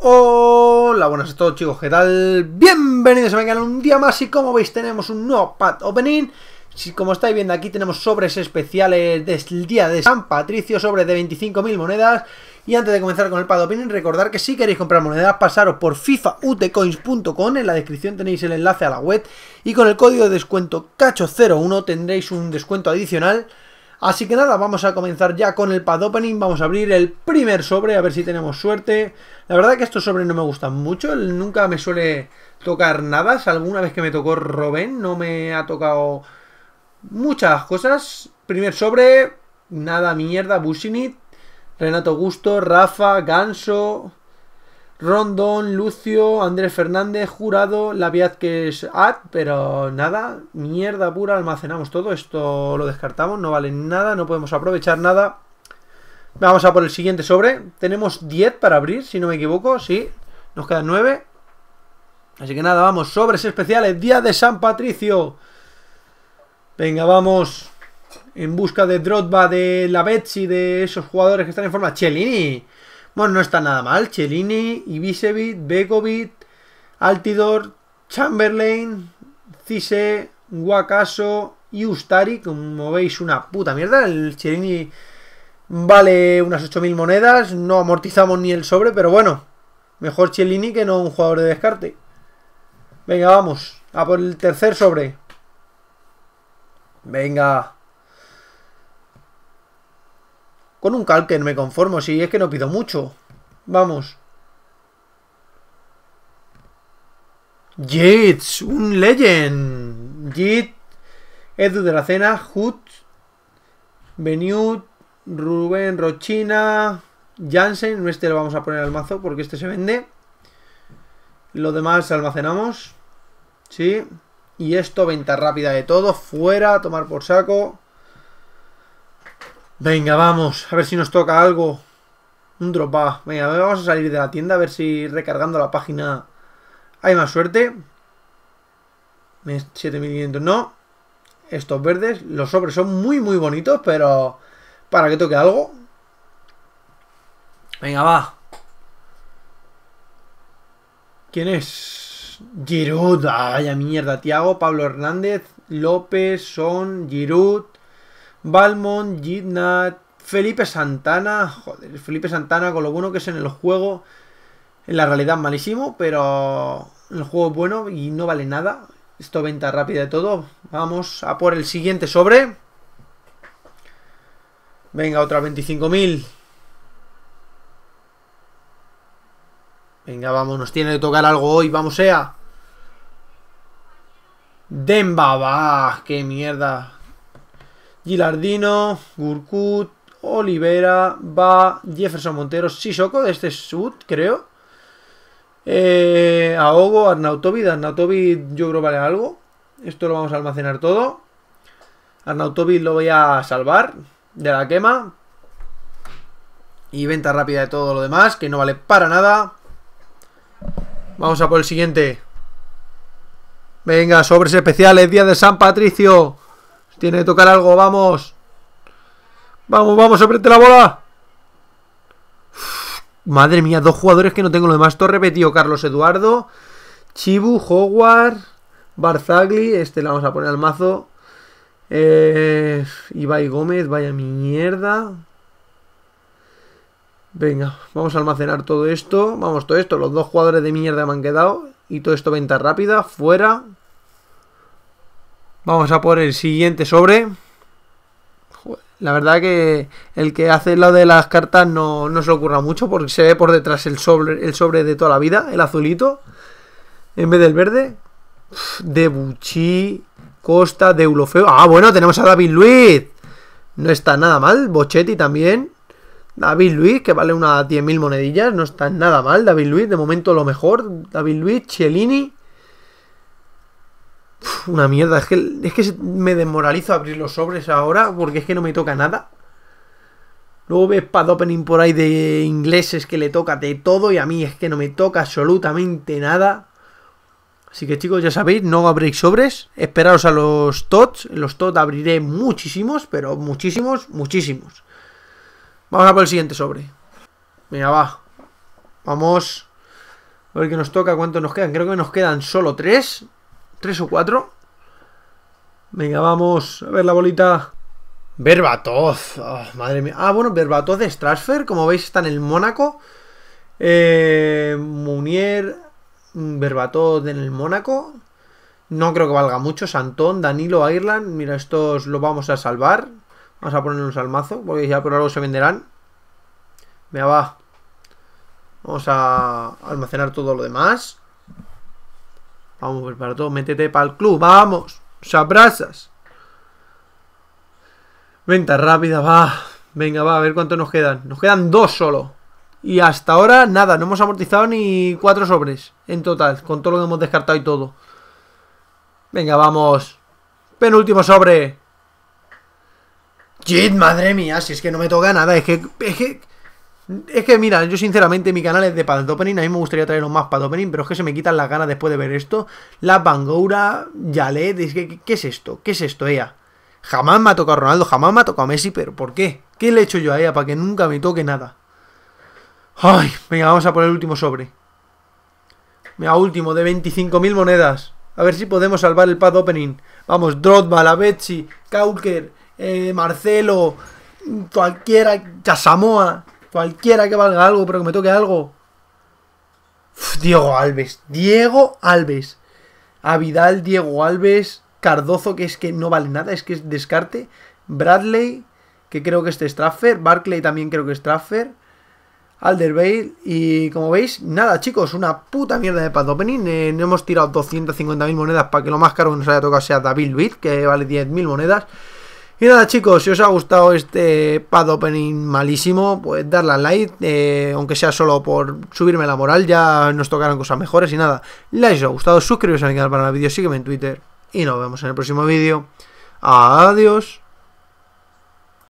Hola, buenas a todos chicos, ¿qué tal? Bienvenidos a mi canal un día más y como veis tenemos un nuevo pad opening si, Como estáis viendo aquí tenemos sobres especiales del día de San Patricio, sobre de 25.000 monedas Y antes de comenzar con el pad opening, recordar que si queréis comprar monedas pasaros por fifautecoins.com. En la descripción tenéis el enlace a la web y con el código de descuento CACHO01 tendréis un descuento adicional Así que nada, vamos a comenzar ya con el pad opening, vamos a abrir el primer sobre, a ver si tenemos suerte. La verdad que estos sobres no me gustan mucho, nunca me suele tocar nada, alguna vez que me tocó Robén, no me ha tocado muchas cosas. Primer sobre, nada mierda, Bushinit, Renato Gusto, Rafa, Ganso, Rondón, Lucio, Andrés Fernández, Jurado, la que es Ad, pero nada, mierda pura, almacenamos todo, esto lo descartamos, no vale nada, no podemos aprovechar nada. Vamos a por el siguiente sobre, tenemos 10 para abrir, si no me equivoco, sí, nos quedan 9. Así que nada, vamos, sobres especiales, Día de San Patricio. Venga, vamos, en busca de Drotba, de la Betsy, de esos jugadores que están en forma. Chelini, bueno, no está nada mal. Cellini, Ibisevit, Begovic, Altidor, Chamberlain, Cise, Guacaso y Ustari. Como veis, una puta mierda. El Cellini vale unas 8.000 monedas. No amortizamos ni el sobre, pero bueno. Mejor Chelini que no un jugador de descarte. Venga, vamos. A por el tercer sobre. Venga. Con un no me conformo, si es que no pido mucho. Vamos. Jits, un legend. Jit, Edu de la Cena, Hut, Benut, Rubén Rochina, Jansen. Este lo vamos a poner al mazo porque este se vende. Lo demás almacenamos. Sí. Y esto, venta rápida de todo. Fuera, tomar por saco. Venga, vamos, a ver si nos toca algo. Un drop Venga, vamos a salir de la tienda a ver si recargando la página hay más suerte. 7500 no. Estos verdes, los sobres son muy muy bonitos, pero para que toque algo. Venga, va. ¿Quién es? Giroud, vaya mierda, Tiago, Pablo Hernández, López, Son, Giroud, Balmont, Gidnat, Felipe Santana. Joder, Felipe Santana con lo bueno que es en el juego. En la realidad malísimo, pero el juego es bueno y no vale nada. Esto venta rápida de todo. Vamos a por el siguiente sobre. Venga, otra 25.000. Venga, vamos, nos tiene que tocar algo hoy, vamos sea. Dembaba, qué mierda. Gilardino, Gurkut, Olivera, Va, Jefferson Montero, Sisoko. de este Sud, creo. Eh, Ahogo, Arnautovid, Arnautovid yo creo vale algo. Esto lo vamos a almacenar todo. Arnautovid lo voy a salvar de la quema. Y venta rápida de todo lo demás, que no vale para nada. Vamos a por el siguiente. Venga, sobres especiales, día de San Patricio. Tiene que tocar algo, vamos. Vamos, vamos, apriete la bola. madre mía, dos jugadores que no tengo lo demás. Todo repetido, Carlos Eduardo, Chibu, Howard, Barzagli. Este la vamos a poner al mazo. Eh, Ibai Gómez, vaya mierda. Venga, vamos a almacenar todo esto. Vamos, todo esto. Los dos jugadores de mierda me han quedado. Y todo esto venta rápida, fuera. Vamos a por el siguiente sobre. la verdad que el que hace lo de las cartas no, se le ocurra mucho porque se ve por detrás el sobre, el sobre de toda la vida, el azulito, en vez del verde. De Buchi, Costa, de Ulofeo. Ah, bueno, tenemos a David Luiz. No está nada mal. Bochetti también. David Luiz, que vale unas 10.000 monedillas. No está nada mal. David Luiz, de momento lo mejor. David Luiz, Cellini. Una mierda, es que, me desmoralizo abrir los sobres ahora porque es que no me toca nada. Luego ves pad opening por ahí de ingleses que le toca de todo y a mí es que no me toca absolutamente nada. Así que chicos, ya sabéis, no abréis sobres, Esperaos a los TOTs, los TOTS abriré muchísimos, pero muchísimos, muchísimos. Vamos a por el siguiente sobre. Mira, va. Vamos. A ver qué nos toca, cuánto nos quedan. Creo que nos quedan solo tres tres o cuatro. Venga, vamos. A ver la bolita. Berbatov. Oh, madre mía. Ah, bueno, Berbatov de Strasfer. Como veis, está en el Mónaco. Eh, Munier. Berbatov mm, en el Mónaco. No creo que valga mucho. Santón, Danilo, Ireland. Mira, estos los vamos a salvar. Vamos a ponernos al mazo. Porque ya por algo se venderán. Mira, va. Vamos a almacenar todo lo demás. Vamos, para todo, métete para el club, vamos, Sabrasas. Venta rápida, va. Venga, va, a ver cuánto nos quedan. Nos quedan dos solo. Y hasta ahora, nada, no hemos amortizado ni cuatro sobres en total, con todo lo que hemos descartado y todo. Venga, vamos. Penúltimo sobre. Jit, madre mía, si es que no me toca nada, es que... Es que es que mira, yo sinceramente mi canal es de Pad Opening, a mí me gustaría traer los más Pad Opening, pero es que se me quitan las ganas después de ver esto. La Bangoura, Yalet, es ¿qué es esto? ¿Qué es esto, ella? Jamás me ha tocado Ronaldo, jamás me ha tocado Messi, pero ¿por qué? ¿Qué le he hecho yo a ella para que nunca me toque nada? Ay, venga, vamos a poner el último sobre. Mira, último, de 25.000 monedas. A ver si podemos salvar el pad opening. Vamos, Drodba, la Betsy, Kauker, eh, Marcelo, cualquiera, samoa Cualquiera que valga algo, pero que me toque algo. Diego Alves. Diego Alves. A Diego Alves. Cardozo, que es que no vale nada, es que es descarte. Bradley, que creo que este es Traffer, Barclay también creo que es Traffer. Aldervale, y como veis, nada chicos, una puta mierda de pad opening, eh, no hemos tirado 250.000 monedas para que lo más caro que nos haya tocado sea David Witt, que vale 10.000 monedas y nada chicos, si os ha gustado este pad opening malísimo, pues darle a like, eh, aunque sea solo por subirme la moral, ya nos tocarán cosas mejores y nada. Like si os ha gustado, suscribiros a mi canal para más vídeos, sígueme en Twitter y nos vemos en el próximo vídeo. Adiós.